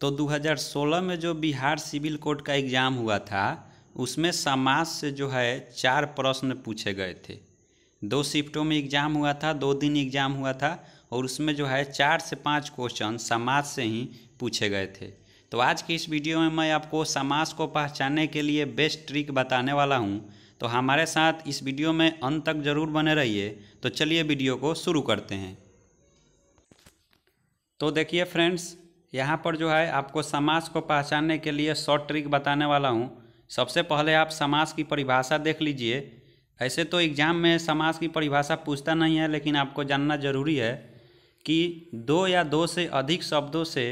तो 2016 में जो बिहार सिविल कोड का एग्ज़ाम हुआ था उसमें समाज से जो है चार प्रश्न पूछे गए थे दो शिफ्टों में एग्ज़ाम हुआ था दो दिन एग्ज़ाम हुआ था और उसमें जो है चार से पाँच क्वेश्चन समाज से ही पूछे गए थे तो आज की इस वीडियो में मैं आपको समाज को पहचानने के लिए बेस्ट ट्रिक बताने वाला हूँ तो हमारे साथ इस वीडियो में अंत तक ज़रूर बने रहिए तो चलिए वीडियो को शुरू करते हैं तो देखिए फ्रेंड्स यहाँ पर जो है आपको समास को पहचानने के लिए शॉर्ट ट्रिक बताने वाला हूँ सबसे पहले आप समास की परिभाषा देख लीजिए ऐसे तो एग्ज़ाम में समास की परिभाषा पूछता नहीं है लेकिन आपको जानना जरूरी है कि दो या दो से अधिक शब्दों से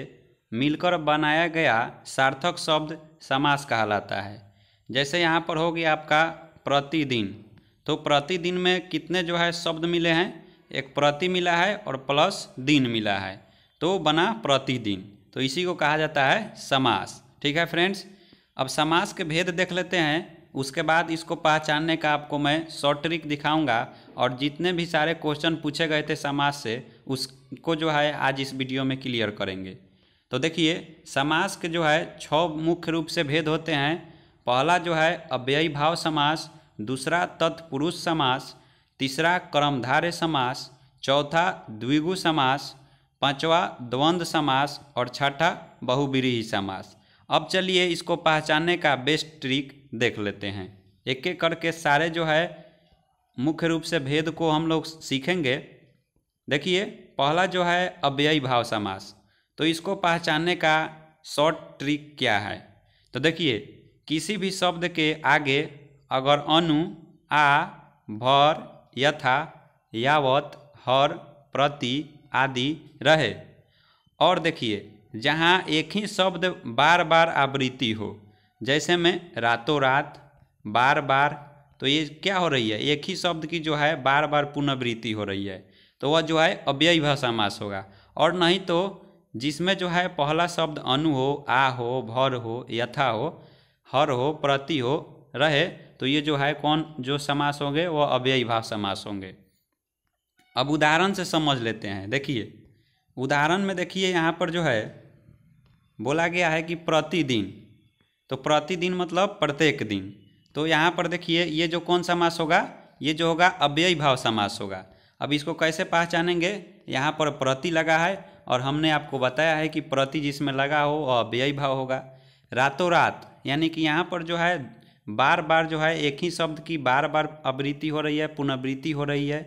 मिलकर बनाया गया सार्थक शब्द समास कहलाता है जैसे यहाँ पर हो गया आपका प्रतिदिन तो प्रतिदिन में कितने जो है शब्द मिले हैं एक प्रति मिला है और प्लस दिन मिला है तो बना प्रतिदिन तो इसी को कहा जाता है समास ठीक है फ्रेंड्स अब समास के भेद देख लेते हैं उसके बाद इसको पहचानने का आपको मैं शॉर्ट ट्रिक दिखाऊंगा और जितने भी सारे क्वेश्चन पूछे गए थे समास से उसको जो है आज इस वीडियो में क्लियर करेंगे तो देखिए समास के जो है छः मुख्य रूप से भेद होते हैं पहला जो है अव्ययी भाव समास दूसरा तत्पुरुष समास तीसरा कर्मधारय समास चौथा द्विगु समास पांचवा द्वंद्व समास और छठा बहुविरीही समास अब चलिए इसको पहचानने का बेस्ट ट्रिक देख लेते हैं एक एक करके सारे जो है मुख्य रूप से भेद को हम लोग सीखेंगे देखिए पहला जो है अव्ययी भाव समास तो इसको पहचानने का शॉर्ट ट्रिक क्या है तो देखिए किसी भी शब्द के आगे अगर अनु आ भर यथा यावत हर प्रति आदि रहे और देखिए जहाँ एक ही शब्द बार बार आवृत्ति हो जैसे में रातों रात बार बार तो ये क्या हो रही है एक ही शब्द की जो है बार बार पुनर्वृत्ति हो रही है तो वह जो है अव्ययी मास होगा और नहीं तो जिसमें जो है पहला शब्द अनु हो आ हो भर हो यथा हो हर हो प्रति हो रहे तो ये जो है कौन जो समास होंगे वह अव्ययी भाव समास होंगे अब उदाहरण से समझ लेते हैं देखिए उदाहरण में देखिए यहाँ पर जो है बोला गया है कि प्रतिदिन तो प्रतिदिन मतलब प्रत्येक दिन तो यहाँ पर देखिए ये जो कौन समास होगा ये जो होगा अव्यय भाव समास होगा अब इसको कैसे पहचानेंगे यहाँ पर प्रति लगा है और हमने आपको बताया है कि प्रति जिसमें लगा हो अव्यय भाव होगा रातों रात यानी कि यहाँ पर जो है बार बार जो है एक ही शब्द की बार बार आवृत्ति हो रही है पुनरावृत्ति हो रही है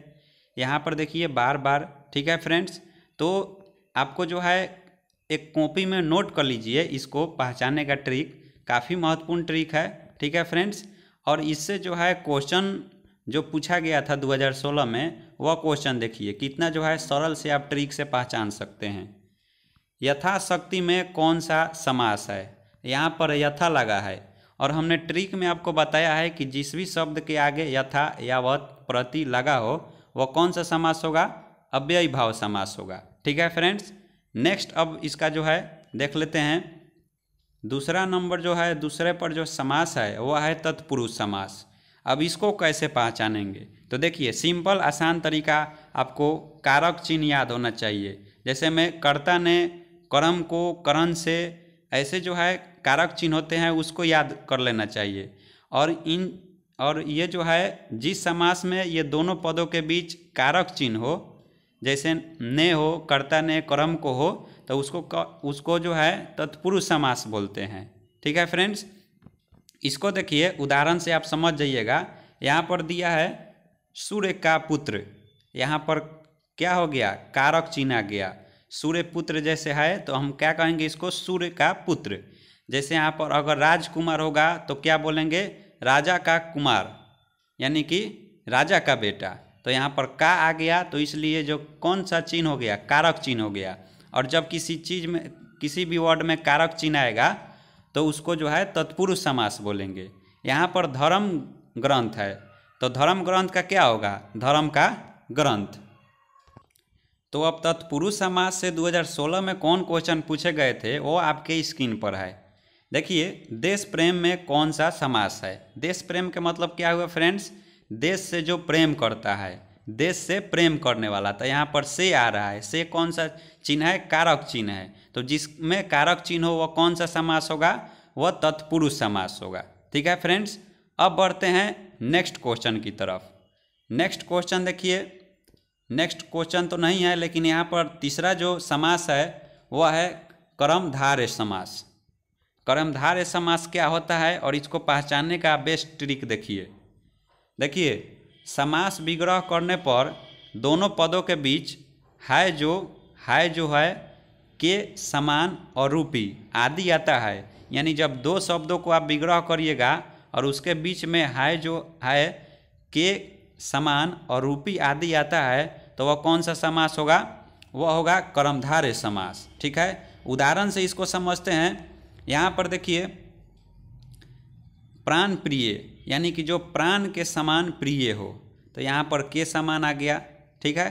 यहाँ पर देखिए बार बार ठीक है फ्रेंड्स तो आपको जो है एक कॉपी में नोट कर लीजिए इसको पहचानने का ट्रिक काफ़ी महत्वपूर्ण ट्रिक है ठीक है फ्रेंड्स और इससे जो है क्वेश्चन जो पूछा गया था 2016 में वह क्वेश्चन देखिए कितना जो है सरल से आप ट्रिक से पहचान सकते हैं यथाशक्ति में कौन सा समास है यहाँ पर यथा लगा है और हमने ट्रिक में आपको बताया है कि जिस भी शब्द के आगे यथा या वत प्रति लगा हो वह कौन सा समास होगा अव्ययी भाव समास होगा ठीक है फ्रेंड्स नेक्स्ट अब इसका जो है देख लेते हैं दूसरा नंबर जो है दूसरे पर जो समास है वह है तत्पुरुष समास अब इसको कैसे पहचानेंगे तो देखिए सिंपल आसान तरीका आपको कारक चिन्ह याद होना चाहिए जैसे मैं कर्ता ने कर्म को करण से ऐसे जो है कारक चिन्ह होते हैं उसको याद कर लेना चाहिए और इन और ये जो है जिस समास में ये दोनों पदों के बीच कारक चिन्ह हो जैसे ने हो कर्ता ने कर्म को हो तो उसको उसको जो है तत्पुरुष समास बोलते हैं ठीक है फ्रेंड्स इसको देखिए उदाहरण से आप समझ जाइएगा यहाँ पर दिया है सूर्य का पुत्र यहाँ पर क्या हो गया कारक चिन्ह आ गया सूर्य पुत्र जैसे है तो हम क्या कहेंगे इसको सूर्य का पुत्र जैसे यहाँ पर अगर राजकुमार होगा तो क्या बोलेंगे राजा का कुमार यानी कि राजा का बेटा तो यहाँ पर का आ गया तो इसलिए जो कौन सा चिन्ह हो गया कारक चिन्ह हो गया और जब किसी चीज़ में किसी भी वर्ड में कारक चिन्ह आएगा तो उसको जो है तत्पुरुष समास बोलेंगे यहाँ पर धर्म ग्रंथ है तो धर्म ग्रंथ का क्या होगा धर्म का ग्रंथ तो अब तत्पुरुष समास से 2016 में कौन क्वेश्चन पूछे गए थे वो आपके स्क्रीन पर है देखिए देश प्रेम में कौन सा समास है देश प्रेम के मतलब क्या हुआ फ्रेंड्स देश से जो प्रेम करता है देश से प्रेम करने वाला तो यहाँ पर से आ रहा है से कौन सा चिन्ह है कारक चिन्ह है तो जिसमें कारक चिन्ह हो वह कौन सा समास होगा वह तत्पुरुष समास होगा ठीक है फ्रेंड्स अब बढ़ते हैं नेक्स्ट क्वेश्चन की तरफ नेक्स्ट क्वेश्चन देखिए नेक्स्ट क्वेश्चन तो नहीं है लेकिन यहाँ पर तीसरा जो समास है वह है कर्मधारय समास कर्मधार समास क्या होता है और इसको पहचानने का बेस्ट ट्रिक देखिए देखिए समास विग्रह करने पर दोनों पदों के बीच है जो है जो है के समान और रूपी आदि आता है यानी जब दो शब्दों को आप विग्रह करिएगा और उसके बीच में है जो है के समान और रूपी आदि आता है तो वह कौन सा समास होगा वह होगा कर्मधारय समास ठीक है उदाहरण से इसको समझते हैं यहाँ पर देखिए प्राण प्रिय यानी कि जो प्राण के समान प्रिय हो तो यहाँ पर के समान आ गया ठीक है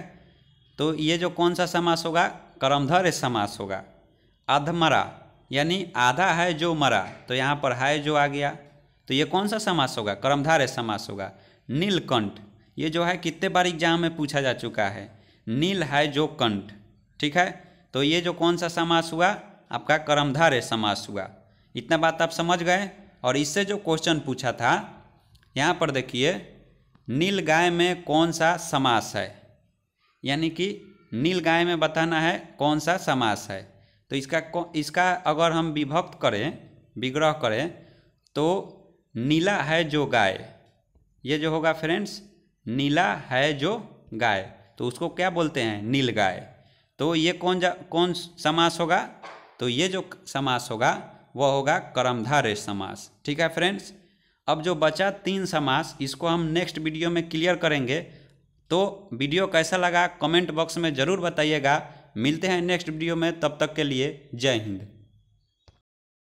तो ये जो कौन सा समास होगा करमधर समास होगा अधमरा यानी आधा है जो मरा तो यहाँ पर है जो आ गया तो ये कौन सा समास होगा करमधार समास होगा नीलकंठ ये जो है कितने बार एग्जाम में पूछा जा चुका है नील है जो कंठ ठीक है तो ये जो कौन सा समास हुआ आपका कर्मधारय समास हुआ इतना बात आप समझ गए और इससे जो क्वेश्चन पूछा था यहाँ पर देखिए नील गाय में कौन सा समास है यानी कि नील गाय में बताना है कौन सा समास है तो इसका इसका अगर हम विभक्त करें विग्रह करें तो नीला है जो गाय ये जो होगा फ्रेंड्स नीला है जो गाय तो उसको क्या बोलते हैं नील गाय तो ये कौन जा कौन समास होगा तो ये जो समास होगा वह होगा कर्मधारय समास ठीक है फ्रेंड्स अब जो बचा तीन समास इसको हम नेक्स्ट वीडियो में क्लियर करेंगे तो वीडियो कैसा लगा कमेंट बॉक्स में ज़रूर बताइएगा मिलते हैं नेक्स्ट वीडियो में तब तक के लिए जय हिंद